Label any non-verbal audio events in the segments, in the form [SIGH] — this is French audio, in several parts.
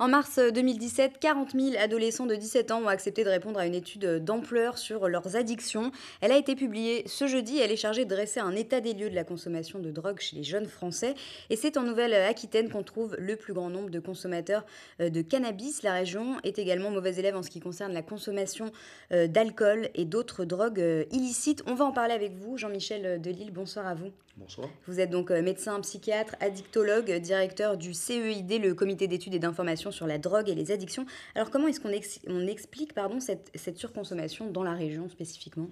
En mars 2017, 40 000 adolescents de 17 ans ont accepté de répondre à une étude euh, d'ampleur sur leurs addictions. Elle a été publiée ce jeudi. Elle est chargée de dresser un état des lieux de la consommation de drogue chez les jeunes Français. Et c'est en Nouvelle-Aquitaine qu'on trouve le plus grand nombre de consommateurs euh, de cannabis. La région est également mauvaise élève en ce qui concerne la consommation euh, d'alcool et d'autres drogues illicites. On va en parler avec vous, Jean-Michel Delille. Bonsoir à vous. Bonsoir. Vous êtes donc médecin, psychiatre, addictologue, directeur du CEID, le comité d'études et d'information sur la drogue et les addictions. Alors comment est-ce qu'on on explique pardon, cette, surconsommation dans la région spécifiquement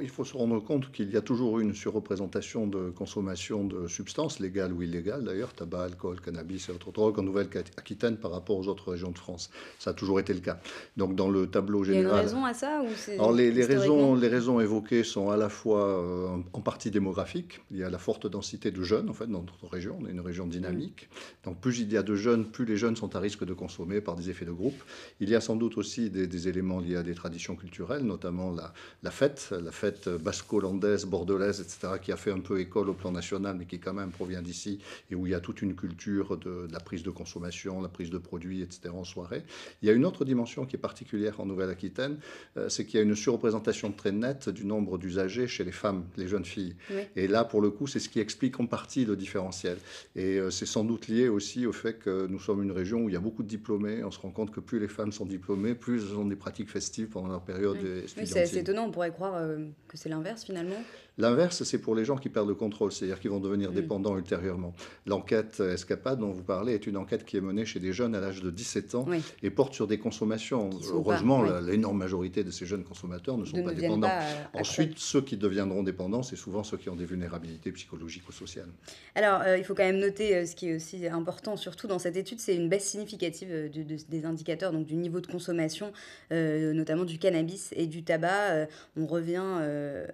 il faut se rendre compte qu'il y a toujours une surreprésentation de consommation de substances, légales ou illégales d'ailleurs, tabac, alcool, cannabis et autres drogues en Nouvelle-Aquitaine par rapport aux autres régions de France. Ça a toujours été le cas. Donc dans le tableau général... Il y a une raison à ça Alors les, raisons, les raisons évoquées sont à la fois euh, en partie démographiques, il y a la forte densité de jeunes en fait dans notre région, on est une région dynamique. Donc plus il y a de jeunes, plus les jeunes sont à risque de consommer par des effets de groupe. Il y a sans doute aussi des, éléments liés à des traditions culturelles, notamment la, fête, la fête basco landaise bordelaise, etc., qui a fait un peu école au plan national, mais qui quand même provient d'ici, et où il y a toute une culture de, la prise de consommation, la prise de produits, etc., en soirée. Il y a une autre dimension qui est particulière en Nouvelle-Aquitaine, euh, c'est qu'il y a une surreprésentation très nette du nombre d'usagers chez les femmes, les jeunes filles. Et là, pour le coup, c'est ce qui explique en partie le différentiel. Et euh, c'est sans doute lié aussi au fait que nous sommes une région où il y a beaucoup de diplômés. On se rend compte que plus les femmes sont diplômées, plus elles ont des pratiques festives pendant leur période c'est étonnant, on pourrait croire euh, que c'est l'inverse finalement. L'inverse, c'est pour les gens qui perdent le contrôle, c'est-à-dire qui vont devenir dépendants ultérieurement. L'enquête Escapade dont vous parlez est une enquête qui est menée chez des jeunes à l'âge de 17 ans et porte sur des consommations. Heureusement, l'énorme majorité de ces jeunes consommateurs ne sont pas dépendants. Euh, Ensuite, ceux qui deviendront dépendants, c'est souvent ceux qui ont des vulnérabilités psychologiques ou sociales. Alors, euh, il faut quand même noter euh, ce qui est aussi important, surtout dans cette étude, c'est une baisse significative des indicateurs, donc du niveau de consommation, notamment du cannabis et du tabac. on revient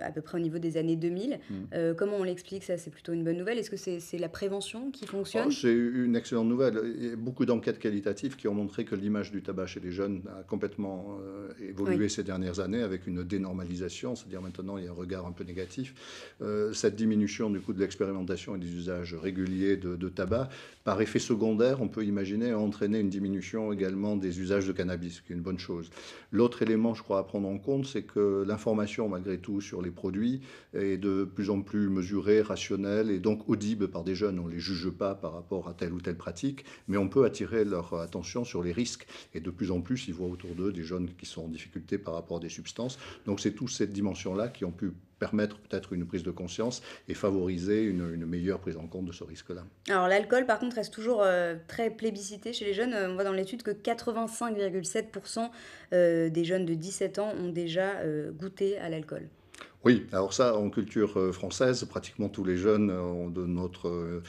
à peu près au niveau des années 2000. Mm. Euh, comment on l'explique ça C'est plutôt une bonne nouvelle Est-ce que c'est la prévention qui fonctionne oh, C'est une excellente nouvelle. beaucoup d'enquêtes qualitatives qui ont montré que l'image du tabac chez les jeunes a complètement euh, évolué ces dernières années avec une dénormalisation, c'est-à-dire maintenant il y a un regard un peu négatif. Euh, cette diminution du coût de l'expérimentation et des usages réguliers de, tabac, par effet secondaire, on peut imaginer entraîner une diminution également des usages de cannabis, ce qui est une bonne chose. L'autre élément, je crois, à prendre en compte, c'est que l'information, malgré tout, sur les produits est de plus en plus mesurée, rationnelle et donc audible par des jeunes. On ne les juge pas par rapport à telle ou telle pratique, mais on peut attirer leur attention sur les risques. Et de plus en plus, ils voient autour d'eux des jeunes qui sont en difficulté par rapport à des substances. Donc c'est toute cette dimension-là qui ont pu permettre peut-être une prise de conscience et favoriser une, meilleure prise en compte de ce risque-là. Alors l'alcool, par contre, reste toujours euh, très plébiscité chez les jeunes. On voit dans l'étude que 85,7% euh, des jeunes de 17 ans ont déjà euh, goûté à l'alcool. Oui, alors ça, en culture euh, française, pratiquement tous les jeunes euh, de notre euh,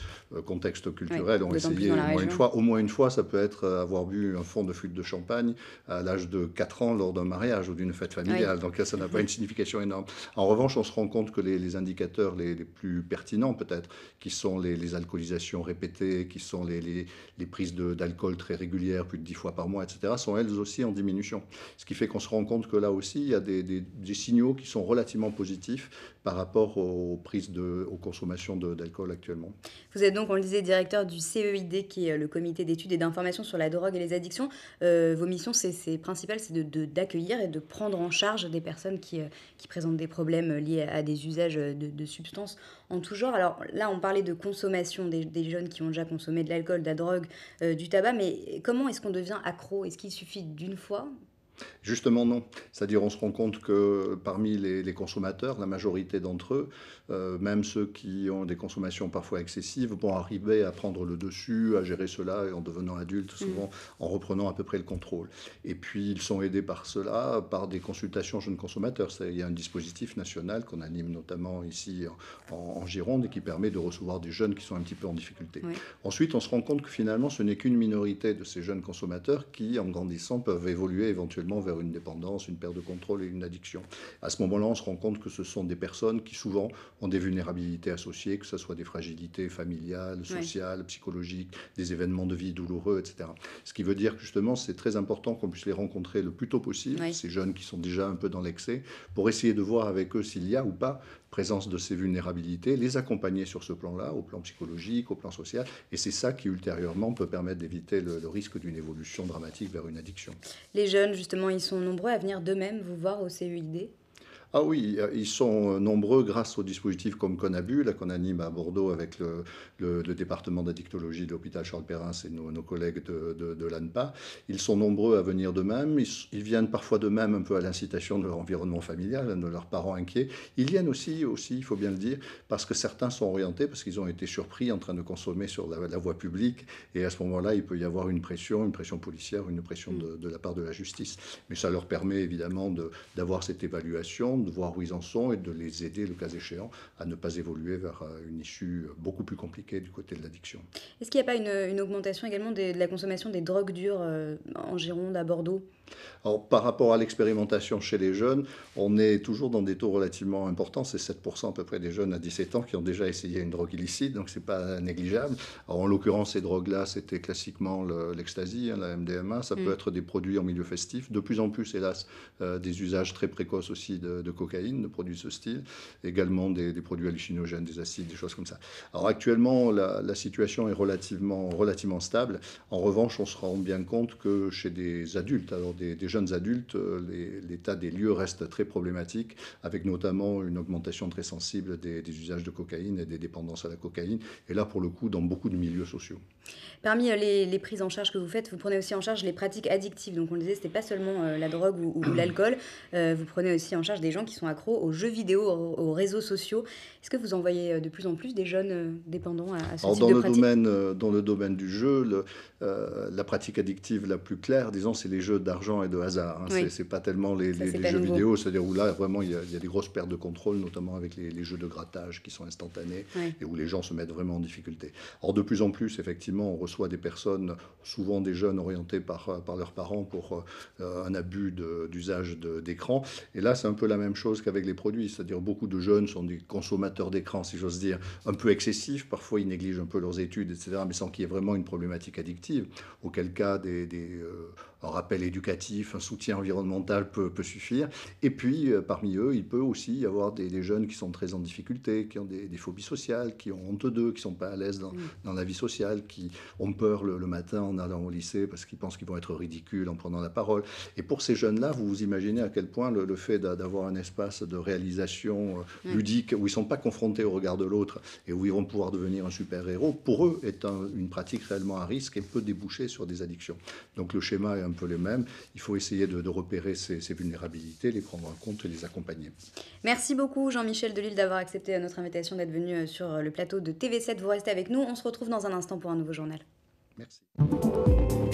contexte culturel ont essayé au moins une fois. Au moins une fois, ça peut être avoir bu un fond de flûte de champagne à l'âge de 4 ans lors d'un mariage ou d'une fête familiale. Donc là, ça n'a pas une signification énorme. En revanche, on se rend compte que les, indicateurs les, plus pertinents, peut-être, qui sont les, alcoolisations répétées, qui sont les, prises d'alcool très régulières, plus de 10 fois par mois, etc., sont elles aussi en diminution. Ce qui fait qu'on se rend compte que là aussi, il y a des, des signaux qui sont relativement positifs positif par rapport aux prises de, aux consommations d'alcool actuellement. Vous êtes donc, on le disait, directeur du CEID, qui est le comité d'études et d'information sur la drogue et les addictions. Euh, vos missions c'est principales, c'est d'accueillir de, d'accueillir et de prendre en charge des personnes qui, euh, qui présentent des problèmes liés à, des usages de, substances en tout genre. Alors là, on parlait de consommation des, jeunes qui ont déjà consommé de l'alcool, de la drogue, euh, du tabac, mais comment est-ce qu'on devient accro Est-ce qu'il suffit d'une fois Justement, non. C'est-à-dire, on se rend compte que parmi les, consommateurs, la majorité d'entre eux, euh, même ceux qui ont des consommations parfois excessives, vont arriver à prendre le dessus, à gérer cela en devenant adulte, mm. souvent en reprenant à peu près le contrôle. Et puis, ils sont aidés par cela, par des consultations jeunes consommateurs. Il y a un dispositif national qu'on anime notamment ici en, Gironde et qui permet de recevoir des jeunes qui sont un petit peu en difficulté. Ensuite, on se rend compte que finalement, ce n'est qu'une minorité de ces jeunes consommateurs qui, en grandissant, peuvent évoluer éventuellement vers une dépendance, une perte de contrôle et une addiction. À ce moment-là, on se rend compte que ce sont des personnes qui souvent ont des vulnérabilités associées, que ce soit des fragilités familiales, sociales, psychologiques, des événements de vie douloureux, etc. Ce qui veut dire que justement, c'est très important qu'on puisse les rencontrer le plus tôt possible, ces jeunes qui sont déjà un peu dans l'excès, pour essayer de voir avec eux s'il y a ou pas présence de ces vulnérabilités, les accompagner sur ce plan-là, au plan psychologique, au plan social. Et c'est ça qui, ultérieurement, peut permettre d'éviter le, risque d'une évolution dramatique vers une addiction. Les jeunes, justement, ils sont nombreux à venir d'eux-mêmes vous voir au CUID ah oui, ils sont euh, nombreux grâce aux dispositifs comme Conabu, la qu'on anime à Bordeaux avec le, département d'addictologie de l'hôpital Charles Perrin et nos, collègues de, de, l'ANPA. Ils sont nombreux à venir de même Ils, viennent parfois de même un peu à l'incitation de leur environnement familial, de leurs parents inquiets. Ils viennent aussi, aussi, il faut bien le dire, parce que certains sont orientés, parce qu'ils ont été surpris en train de consommer sur la, voie publique. Et à ce moment-là, il peut y avoir une pression, une pression policière, une pression de mm. la part de la justice. Mais ça leur permet évidemment d'avoir cette évaluation de voir où ils en sont et de les aider, le cas échéant, à ne pas évoluer vers euh, une issue beaucoup plus compliquée du côté de l'addiction. Est-ce qu'il n'y a pas une, augmentation également de la consommation des drogues dures euh, en Gironde, à Bordeaux Alors, par rapport à l'expérimentation chez les jeunes, on est toujours dans des taux relativement importants. C'est 7% à peu près des jeunes à 17 ans qui ont déjà essayé une drogue illicite, donc ce n'est pas négligeable. en l'occurrence, ces drogues-là, c'était classiquement l'ecstasy, hein, la MDMA. Ça mm. peut être des produits en milieu festif. De plus en plus, hélas, euh, des usages très précoces aussi de cocaïne, de produits de ce style, également des, produits hallucinogènes, des acides, des choses comme ça. Alors actuellement, la, situation est relativement, relativement stable. En revanche, on se rend bien compte que chez des adultes, alors des, jeunes adultes, l'état des lieux reste très problématique, avec notamment une augmentation très sensible des, usages de cocaïne et des dépendances à la cocaïne, et là, pour le coup, dans beaucoup de milieux sociaux. Parmi euh, les, prises en charge que vous faites, vous prenez aussi en charge les pratiques addictives. Donc on le disait, ce pas seulement euh, la drogue ou [CLEARS THROAT] l'alcool, euh, vous prenez aussi en charge des qui sont accros aux jeux vidéo, aux, réseaux sociaux. Est-ce que vous envoyez euh, de plus en plus des jeunes euh, dépendants à, ce dans le domaine, euh, Dans le domaine du jeu, le, la pratique addictive la plus claire, disons, c'est les jeux d'argent et de hasard. Hein. Ce n'est C'est pas tellement les, jeux vidéo, c'est-à-dire où là, vraiment, il y, a, des grosses pertes de contrôle, notamment avec les, jeux de grattage qui sont instantanés et où les gens se mettent vraiment en difficulté. Or, de plus en plus, effectivement, on reçoit des personnes, souvent des jeunes orientés par, par leurs parents pour un abus d'usage d'écran. Et là, c'est un peu la chose qu'avec les produits, c'est-à-dire beaucoup de jeunes sont des consommateurs d'écran, si j'ose dire, un peu excessifs, parfois ils négligent un peu leurs études, etc., mais sans qu'il y ait vraiment une problématique addictive, auquel cas des... Euh, un rappel éducatif, un soutien environnemental peut, suffire. Et puis, euh, parmi eux, il peut aussi y avoir des, jeunes qui sont très en difficulté, qui ont des, phobies sociales, qui ont honte d'eux, qui sont pas à l'aise dans, la vie sociale, qui ont peur le, matin en allant au lycée parce qu'ils pensent qu'ils vont être ridicules en prenant la parole. Et pour ces jeunes-là, vous vous imaginez à quel point le, fait d'avoir un espace de réalisation euh, ludique où ils sont pas confrontés au regard de l'autre et où ils vont pouvoir devenir un super-héros, pour eux, est une pratique réellement à risque et peut déboucher sur des addictions. Donc le schéma est un peu les mêmes. Il faut essayer de, repérer ces, ces, vulnérabilités, les prendre en compte et les accompagner. Merci beaucoup Jean-Michel Delille d'avoir accepté notre invitation d'être venu euh, sur euh, le plateau de TV7. Vous restez avec nous. On se retrouve dans un instant pour un nouveau journal. Merci.